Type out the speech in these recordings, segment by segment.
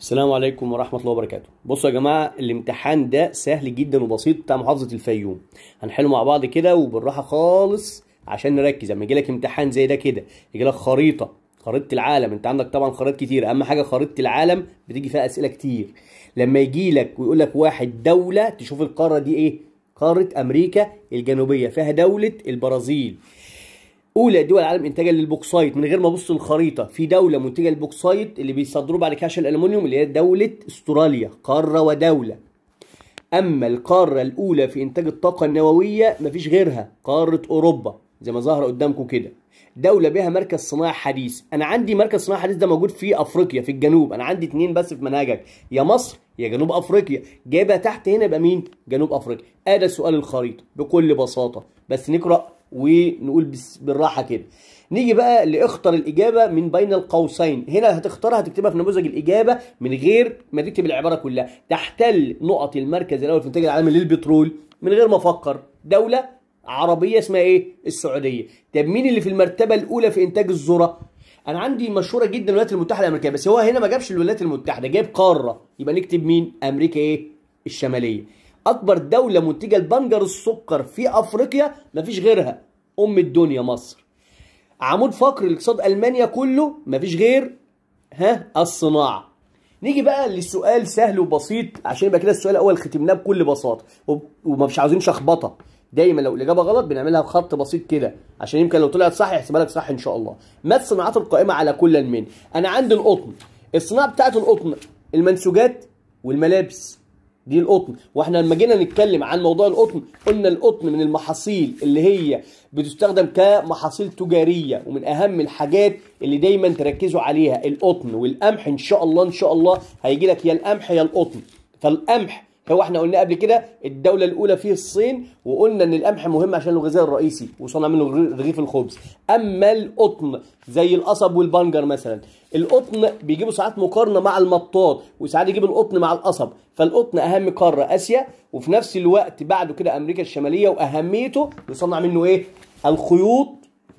السلام عليكم ورحمة الله وبركاته بصوا يا جماعة الامتحان ده سهل جدا وبسيط بتاع محافظة الفيوم هنحله مع بعض كده وبالراحة خالص عشان نركز لما لك امتحان زي ده كده يجي لك خريطة خريطة العالم انت عندك طبعا خريطات كتير اهم حاجة خريطة العالم بتيجي فيها اسئلة كتير لما يجي لك ويقول لك واحد دولة تشوف القارة دي ايه قارة امريكا الجنوبية فيها دولة البرازيل اولى دول العالم انتاجا للبوكسايت من غير ما ابص الخريطه في دوله منتجه للبوكسايت اللي بيصدروه بعد كده عشان الالومنيوم اللي هي دوله استراليا قاره ودوله اما القاره الاولى في انتاج الطاقه النوويه مفيش غيرها قاره اوروبا زي ما ظهر قدامكم كده دوله بها مركز صناعه حديث انا عندي مركز صناعه حديث ده موجود في افريقيا في الجنوب انا عندي اتنين بس في منهجك يا مصر يا جنوب افريقيا جايبها تحت هنا يبقى مين جنوب افريقيا ادي سؤال الخريطه بكل بساطه بس نقرا ونقول بالراحه كده نيجي بقى لاختر الاجابه من بين القوسين هنا هتختارها هتكتبها في نموذج الاجابه من غير ما تكتب العباره كلها تحتل نقط المركز الاول في الانتاج العالمي للبترول من غير ما افكر دوله عربيه اسمها ايه السعوديه طب مين اللي في المرتبه الاولى في انتاج الذره انا عندي مشهوره جدا الولايات المتحده الامريكيه بس هو هنا ما جابش الولايات المتحده جاب قاره يبقى نكتب مين امريكا ايه الشماليه اكبر دوله منتجه البنجر السكر في افريقيا مفيش غيرها ام الدنيا مصر عمود فقر الاقتصاد المانيا كله مفيش غير ها الصناعه نيجي بقى لسؤال سهل وبسيط عشان يبقى كده السؤال الاول ختمناه بكل بساطه ومش عاوزين شخبطه دايما لو الاجابه غلط بنعملها بخط بسيط كده عشان يمكن لو طلعت صح يحسبها لك صح ان شاء الله ما الصناعات القائمه على كل من انا عندي القطن الصناعه بتاعه القطن المنسوجات والملابس دي القطن واحنا لما جينا نتكلم عن موضوع القطن قلنا القطن من المحاصيل اللي هي بتستخدم كمحاصيل تجاريه ومن اهم الحاجات اللي دايما تركزوا عليها القطن والقمح ان شاء الله ان شاء الله هيجي لك يا القمح يا القطن فالقمح هو احنا قلنا قبل كده الدولة الأولى فيه الصين وقلنا إن القمح مهم عشان الغذاء الرئيسي وصنع منه رغيف الخبز أما القطن زي القصب والبنجر مثلا القطن بيجيبوا ساعات مقارنة مع المطاط وساعات يجيب القطن مع القصب فالقطن أهم قارة آسيا وفي نفس الوقت بعده كده أمريكا الشمالية وأهميته بيصنع منه إيه الخيوط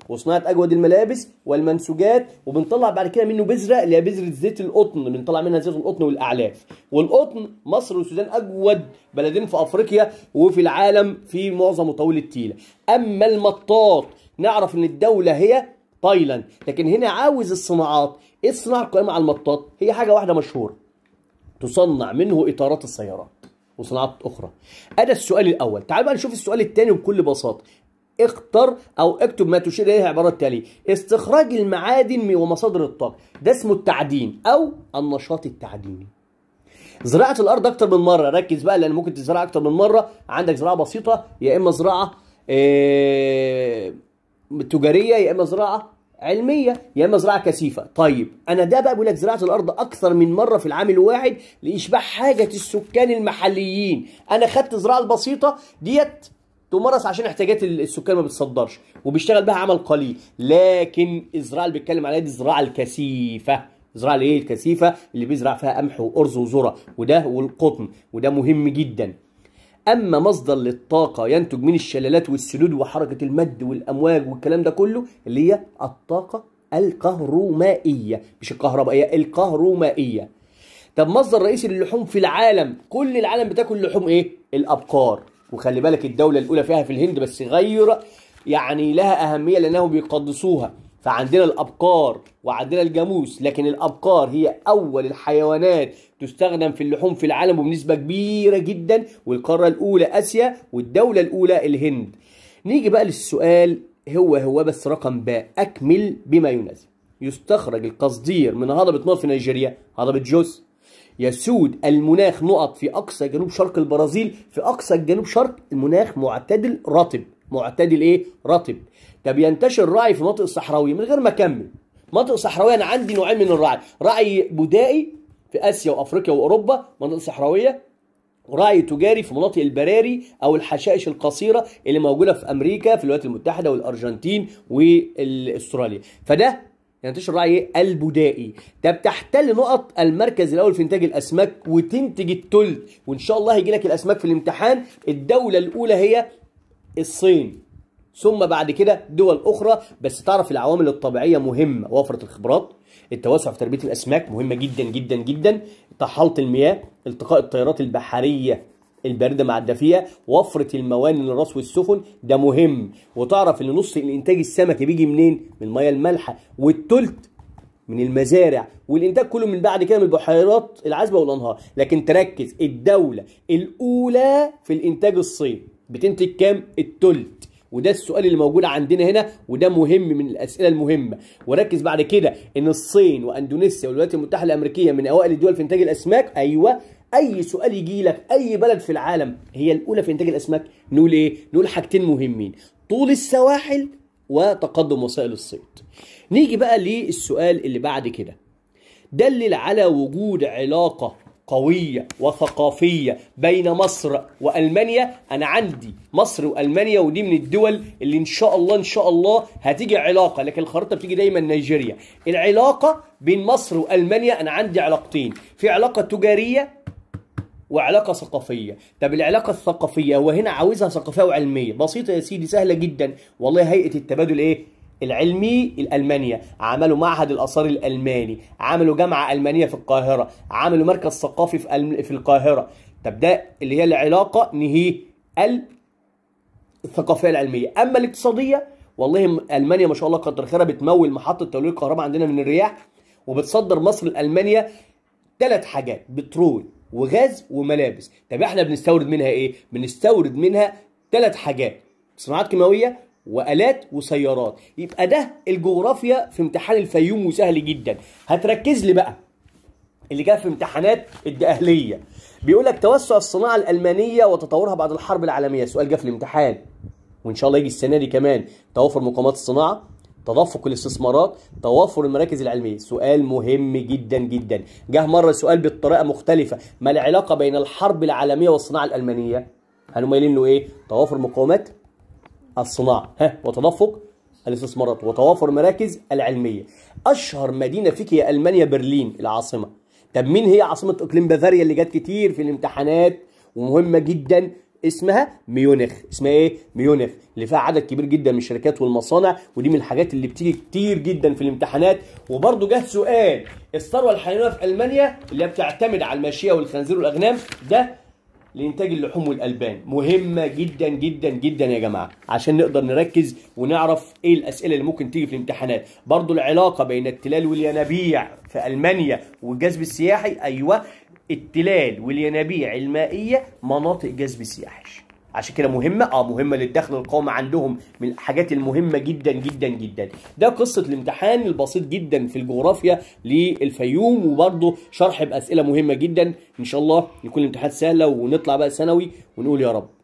وصناعه اجود الملابس والمنسوجات وبنطلع بعد كده منه بذره اللي هي بذره زيت القطن بنطلع منها زيت القطن والاعلاف والقطن مصر والسودان اجود بلدين في افريقيا وفي العالم في معظم طول التيله اما المطاط نعرف ان الدوله هي تايلاند لكن هنا عاوز الصناعات ايه الصناعه القائمه على المطاط هي حاجه واحده مشهوره تصنع منه اطارات السيارات وصناعات اخرى ادي السؤال الاول تعال بقى نشوف السؤال الثاني بكل بساطه اختر او اكتب ما تشير اليه العبارات التاليه استخراج المعادن ومصادر الطاقه ده اسمه التعدين او النشاط التعديني زراعه الارض اكتر من مره ركز بقى لان ممكن تزرع اكتر من مره عندك زراعه بسيطه يا اما زراعه إيه تجاريه يا اما زراعه علميه يا اما زراعه كثيفه طيب انا ده بقى بقول لك زراعه الارض اكثر من مره في العام الواحد لاشباع حاجه السكان المحليين انا خدت الزراعه البسيطه ديت تمارس عشان احتياجات السكان ما بتصدرش وبيشتغل بها عمل قليل لكن الزراعه اللي بيتكلم عليها دي الزراعه الكثيفه الزراعه الايه الكثيفه اللي بيزرع فيها قمح وارز وذره وده والقطن وده مهم جدا اما مصدر للطاقه ينتج من الشلالات والسدود وحركه المد والامواج والكلام ده كله اللي هي الطاقه الكهرومائيه مش الكهربائيه الكهرومائيه طب مصدر رئيسي للحوم في العالم كل العالم بتاكل لحوم ايه الابقار وخلي بالك الدولة الأولى فيها في الهند بس غير يعني لها أهمية لأنهم بيقدسوها فعندنا الأبقار وعندنا الجاموس لكن الأبقار هي أول الحيوانات تستخدم في اللحوم في العالم وبنسبة كبيرة جدا والقارة الأولى آسيا والدولة الأولى الهند نيجي بقى للسؤال هو هو بس رقم باء أكمل بما يناسب يستخرج القصدير من هضبة نار في نيجيريا هضبة جوس يسود المناخ نقط في أقصى جنوب شرق البرازيل في أقصى الجنوب شرق المناخ معتدل رطب معتدل إيه؟ رطب طب ينتشر الرعي في مناطق صحراوية من غير ما أكمل مناطق صحراوية أنا عندي نوعين من الرعي رعي بدائي في آسيا وأفريقيا وأوروبا مناطق صحراوية ورعي تجاري في مناطق البراري او الحشائش القصيره اللي موجوده في امريكا في الولايات المتحده والارجنتين واستراليا فده ينتشر يعني رعي البدائي ده بتحتل نقط المركز الاول في انتاج الاسماك وتنتج التلج وان شاء الله هيجي لك الاسماك في الامتحان الدوله الاولى هي الصين ثم بعد كده دول اخرى بس تعرف العوامل الطبيعيه مهمه وفره الخبرات التوسع في تربيه الاسماك مهمه جدا جدا جدا طحالة المياه التقاء التيارات البحريه البارده مع الدفية وفره المواني للراس والسفن ده مهم وتعرف ان نص الانتاج السمكي بيجي منين من المياه المالحه والتلت من المزارع والانتاج كله من بعد كده من البحيرات العذبه والانهار لكن تركز الدوله الاولى في الانتاج الصين بتنتج كام التلت وده السؤال اللي موجود عندنا هنا وده مهم من الاسئله المهمه وركز بعد كده ان الصين واندونيسيا والولايات المتحده الامريكيه من اوائل الدول في انتاج الاسماك ايوه اي سؤال يجي لك اي بلد في العالم هي الاولى في انتاج الاسماك نقول ايه نقول حاجتين مهمين طول السواحل وتقدم وسائل الصيد نيجي بقى للسؤال اللي بعد كده دلل على وجود علاقه قوية وثقافية بين مصر وألمانيا أنا عندي مصر وألمانيا ودي من الدول اللي إن شاء الله إن شاء الله هتيجي علاقة لكن الخريطة بتيجي دايما نيجيريا العلاقة بين مصر وألمانيا أنا عندي علاقتين في علاقة تجارية وعلاقه ثقافيه طب العلاقه الثقافيه هو هنا عاوزها ثقافيه وعلميه بسيطه يا سيدي سهله جدا والله هيئه التبادل ايه العلمي الألمانية عملوا معهد الآثار الألماني عملوا جامعة ألمانية في القاهرة عملوا مركز ثقافي في, ألم... في القاهرة طب ده اللي هي العلاقة نهي ال الثقافية العلمية أما الاقتصادية والله ألمانيا ما شاء الله كتر خيرها بتمول محطة توليد الكهرباء عندنا من الرياح وبتصدر مصر لألمانيا ثلاث حاجات بترول وغاز وملابس طب احنا بنستورد منها ايه بنستورد منها ثلاث حاجات صناعات كيماويه والات وسيارات يبقى ده الجغرافيا في امتحان الفيوم وسهل جدا هتركز لي بقى اللي جاء في امتحانات الدقهليه بيقول لك توسع الصناعه الالمانيه وتطورها بعد الحرب العالميه سؤال جه في الامتحان وان شاء الله يجي السنه دي كمان توفر مقامات الصناعه تدفق الاستثمارات توافر المراكز العلميه سؤال مهم جدا جدا جه مره سؤال بطريقه مختلفه ما العلاقه بين الحرب العالميه والصناعه الالمانيه هنقوم مايلين له ايه توافر مقاومات الصناعه ها وتدفق الاستثمارات وتوافر المراكز العلميه اشهر مدينه فيك هي المانيا برلين العاصمه طب مين هي عاصمه اقليم بافاريا اللي جت كتير في الامتحانات ومهمه جدا اسمها ميونخ اسمها ايه ميونخ اللي فيها عدد كبير جدا من الشركات والمصانع ودي من الحاجات اللي بتيجي كتير جدا في الامتحانات وبرده جه سؤال الثروه الحيوانيه في المانيا اللي بتعتمد على الماشيه والخنزير والاغنام ده لانتاج اللحوم والالبان مهمه جدا جدا جدا يا جماعه عشان نقدر نركز ونعرف ايه الاسئله اللي ممكن تيجي في الامتحانات برضو العلاقه بين التلال والينابيع في المانيا والجذب السياحي ايوه التلال والينابيع المائيه مناطق جذب سياحي عشان كده مهمه اه مهمه للدخل القومي عندهم من الحاجات المهمه جدا جدا جدا ده قصه الامتحان البسيط جدا في الجغرافيا للفيوم وبرده شرح باسئله مهمه جدا ان شاء الله يكون الامتحان سهله ونطلع بقى ثانوي ونقول يا رب